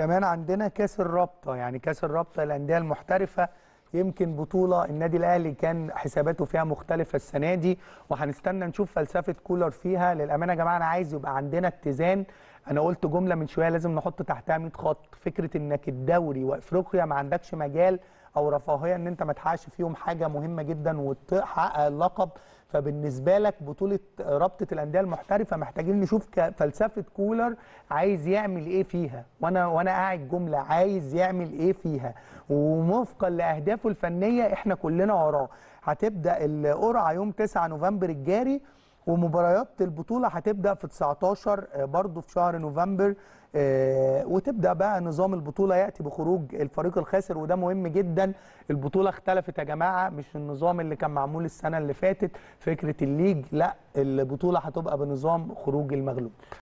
كمان عندنا كاس الرابطه يعني كاس الرابطه الانديه المحترفه يمكن بطوله النادي الاهلي كان حساباته فيها مختلفه السنه دي وهنستنى نشوف فلسفه كولر فيها للامانه يا جماعه انا عايز يبقى عندنا اتزان انا قلت جمله من شويه لازم نحط تحتها 100 خط فكره انك الدوري وافريقيا ما عندكش مجال او رفاهيه ان انت ما تحققش فيهم حاجه مهمه جدا وتحقق اللقب فبالنسبه لك بطوله رابطه الانديه المحترفه محتاجين نشوف فلسفه كولر عايز يعمل ايه فيها وانا وانا قاعد جمله عايز يعمل ايه فيها ووفقا لاهدافه الفنيه احنا كلنا وراه هتبدا القرعه يوم 9 نوفمبر الجاري ومباريات البطوله هتبدا في 19 آه، برضه في شهر نوفمبر آه، وتبدا بقى نظام البطوله ياتي بخروج الفريق الخاسر وده مهم جدا البطوله اختلفت يا جماعه مش النظام اللي كان معمول السنه اللي فاتت فكره الليج لا البطوله هتبقى بنظام خروج المغلوب